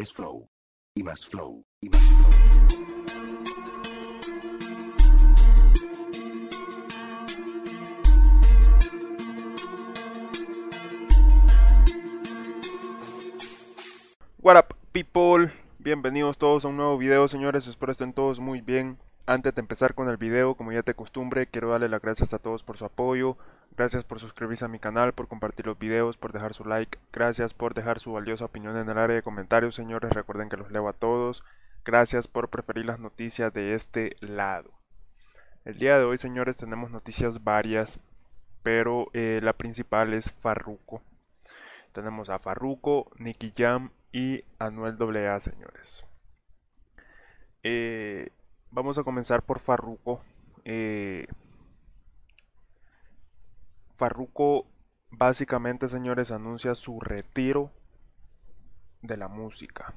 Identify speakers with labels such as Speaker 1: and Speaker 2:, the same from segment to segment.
Speaker 1: Es flow. Y más flow. Y más flow.
Speaker 2: What up, people? Bienvenidos todos a un nuevo video, señores. Espero estén todos muy bien. Antes de empezar con el video, como ya te acostumbre, quiero darle las gracias a todos por su apoyo, Gracias por suscribirse a mi canal, por compartir los videos, por dejar su like. Gracias por dejar su valiosa opinión en el área de comentarios, señores. Recuerden que los leo a todos. Gracias por preferir las noticias de este lado. El día de hoy, señores, tenemos noticias varias, pero eh, la principal es Farruko. Tenemos a Farruko, Nicky Jam y Anuel AA, señores. Eh, vamos a comenzar por Farruko. Eh, Farruko básicamente, señores, anuncia su retiro de la música.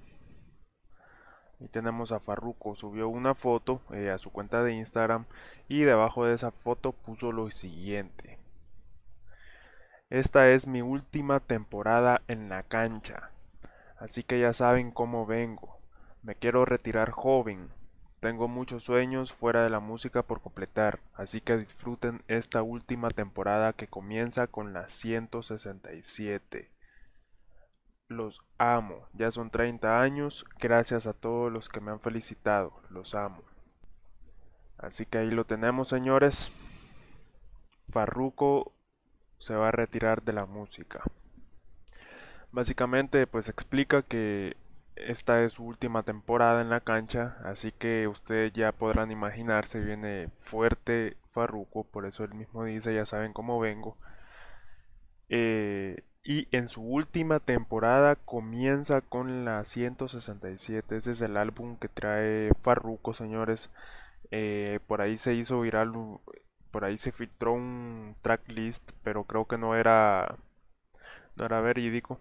Speaker 2: Y tenemos a Farruko, subió una foto eh, a su cuenta de Instagram y debajo de esa foto puso lo siguiente. Esta es mi última temporada en la cancha, así que ya saben cómo vengo. Me quiero retirar joven, tengo muchos sueños fuera de la música por completar, así que disfruten esta última temporada que comienza con la 167. Los amo, ya son 30 años, gracias a todos los que me han felicitado, los amo. Así que ahí lo tenemos señores. Farruko se va a retirar de la música. Básicamente pues explica que esta es su última temporada en la cancha, así que ustedes ya podrán imaginarse, viene fuerte Farruco, por eso él mismo dice, ya saben cómo vengo. Eh, y en su última temporada comienza con la 167, ese es el álbum que trae Farruko, señores. Eh, por ahí se hizo viral, por ahí se filtró un tracklist, pero creo que no era, no era verídico.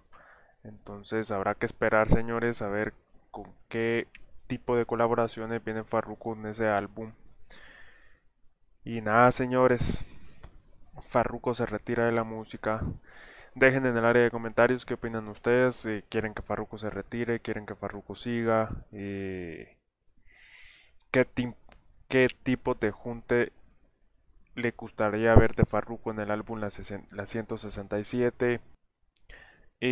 Speaker 2: Entonces habrá que esperar, señores, a ver con qué tipo de colaboraciones viene Farruko en ese álbum. Y nada, señores, Farruko se retira de la música. Dejen en el área de comentarios qué opinan ustedes. Si quieren que Farruko se retire, quieren que Farruko siga. Eh, ¿qué, tipo de junte le gustaría ver de Farruko en el álbum la 167? Y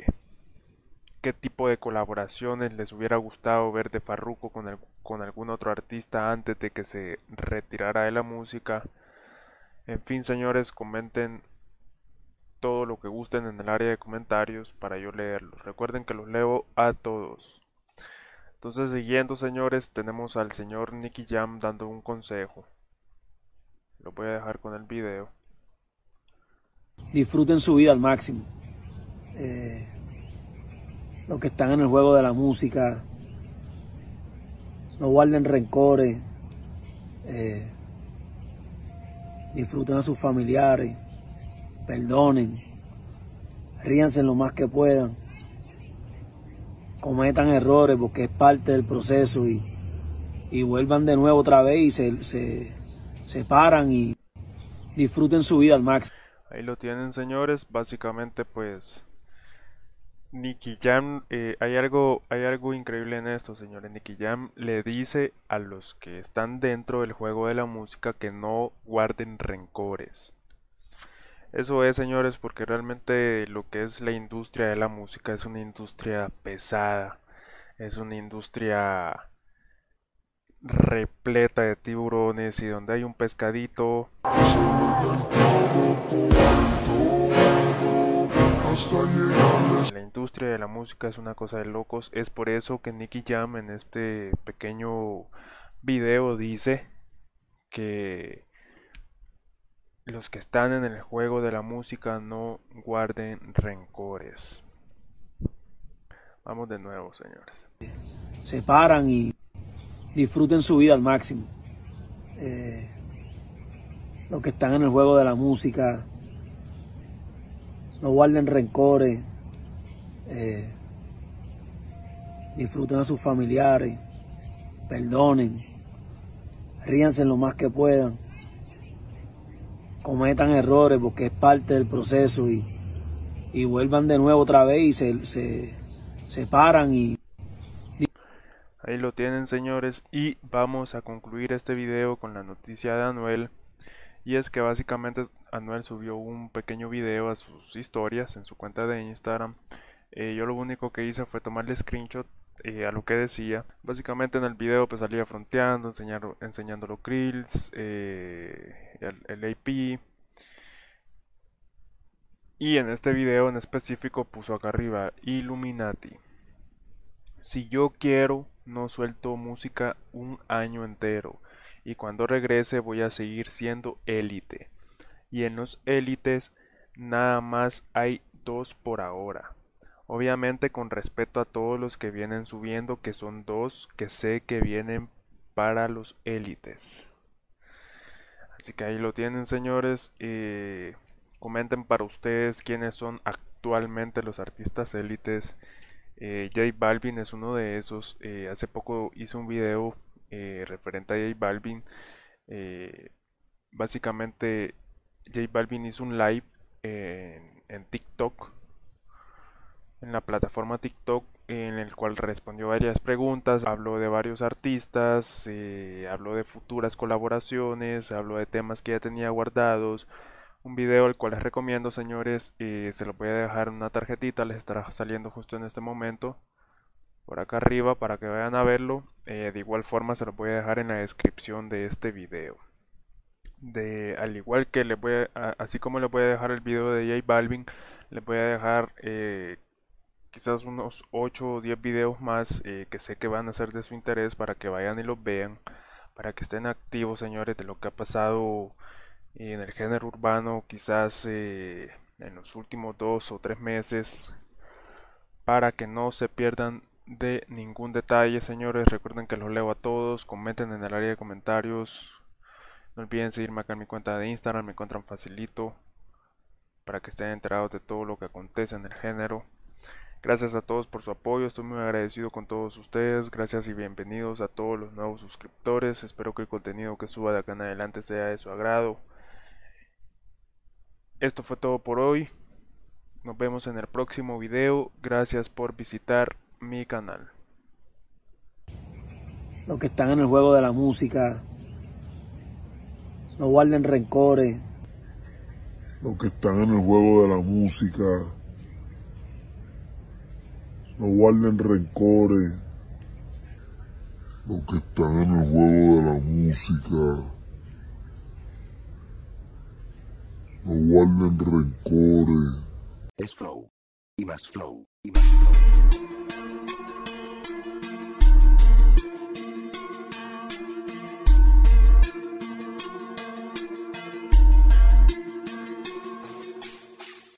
Speaker 2: eh, qué tipo de colaboraciones les hubiera gustado ver de Farruko con, con algún otro artista antes de que se retirara de la música. En fin, señores, comenten todo lo que gusten en el área de comentarios para yo leerlos. Recuerden que los leo a todos. Entonces, siguiendo, señores, tenemos al señor Nicky Jam dando un consejo. Lo voy a dejar con el video.
Speaker 1: Disfruten su vida al máximo eh, los que están en el juego de la música, no guarden rencores, eh, disfruten a sus familiares, perdonen, ríanse lo más que puedan, cometan errores porque es parte del proceso y, vuelvan de nuevo otra vez y se, se, se paran y disfruten su vida al máximo.
Speaker 2: Ahí lo tienen señores, básicamente pues Nicky Jam, eh, hay, algo, hay algo increíble en esto, señores. Nicky Jam le dice a los que están dentro del juego de la música que no guarden rencores. Eso es, señores, porque realmente lo que es la industria de la música es una industria pesada, es una industria repleta de tiburones y donde hay un pescadito... La industria de la música es una cosa de locos. Es por eso que Nicky Jam en este pequeño video dice que los que están en el juego de la música no guarden rencores. Vamos de nuevo, señores.
Speaker 1: Se paran y disfruten su vida al máximo. Eh, los que están en el juego de la música no guarden rencores, eh, disfruten a sus familiares, perdonen, ríanse lo más que puedan, cometan errores porque es parte del proceso y, vuelvan de nuevo otra vez y se, se, paran
Speaker 2: y... Ahí lo tienen señores y vamos a concluir este video con la noticia de Anuel y es que básicamente Anuel subió un pequeño video a sus historias en su cuenta de Instagram. Eh, yo lo único que hice fue tomarle screenshot eh, a lo que decía. Básicamente en el video pues salía fronteando, enseñar, enseñando los grills, eh, el, el, AP. Y en este video en específico puso acá arriba Illuminati. Si yo quiero, no suelto música un año entero. Y cuando regrese voy a seguir siendo élite y en los élites nada más hay dos por ahora. Obviamente con respeto a todos los que vienen subiendo, que son dos que sé que vienen para los élites. Así que ahí lo tienen señores. comenten para ustedes quiénes son actualmente los artistas élites. Eh, J Balvin es uno de esos. Eh, hace poco hice un video eh, referente a J Balvin. básicamente J Balvin hizo un live en, TikTok, en la plataforma TikTok, en el cual respondió varias preguntas, habló de varios artistas, eh, habló de futuras colaboraciones, habló de temas que ya tenía guardados. Un video el cual les recomiendo, señores, eh, se lo voy a dejar en una tarjetita, les estará saliendo justo en este momento por acá arriba para que vayan a verlo. Eh, de igual forma se lo voy a dejar en la descripción de este video de al igual que le voy a, así como le voy a dejar el video de J Balvin, le voy a dejar eh, quizás unos 8 o 10 videos más eh, que sé que van a ser de su interés para que vayan y los vean, para que estén activos señores de lo que ha pasado en el género urbano quizás eh, en los últimos 2 o 3 meses, para que no se pierdan de ningún detalle señores recuerden que los leo a todos comenten en el área de comentarios no olviden seguirme acá en mi cuenta de Instagram, me encuentran facilito para que estén enterados de todo lo que acontece en el género. Gracias a todos por su apoyo, estoy muy agradecido con todos ustedes. Gracias y bienvenidos a todos los nuevos suscriptores. Espero que el contenido que suba de acá en adelante sea de su agrado. Esto fue todo por hoy. Nos vemos en el próximo video. Gracias por visitar mi canal.
Speaker 1: Los que están en el juego de la música, no guarden rencores. Los que están en el juego de la música, no guarden rencores. Los que están en el juego de la música, no guarden rencores. Es flow, y más flow, y más flow.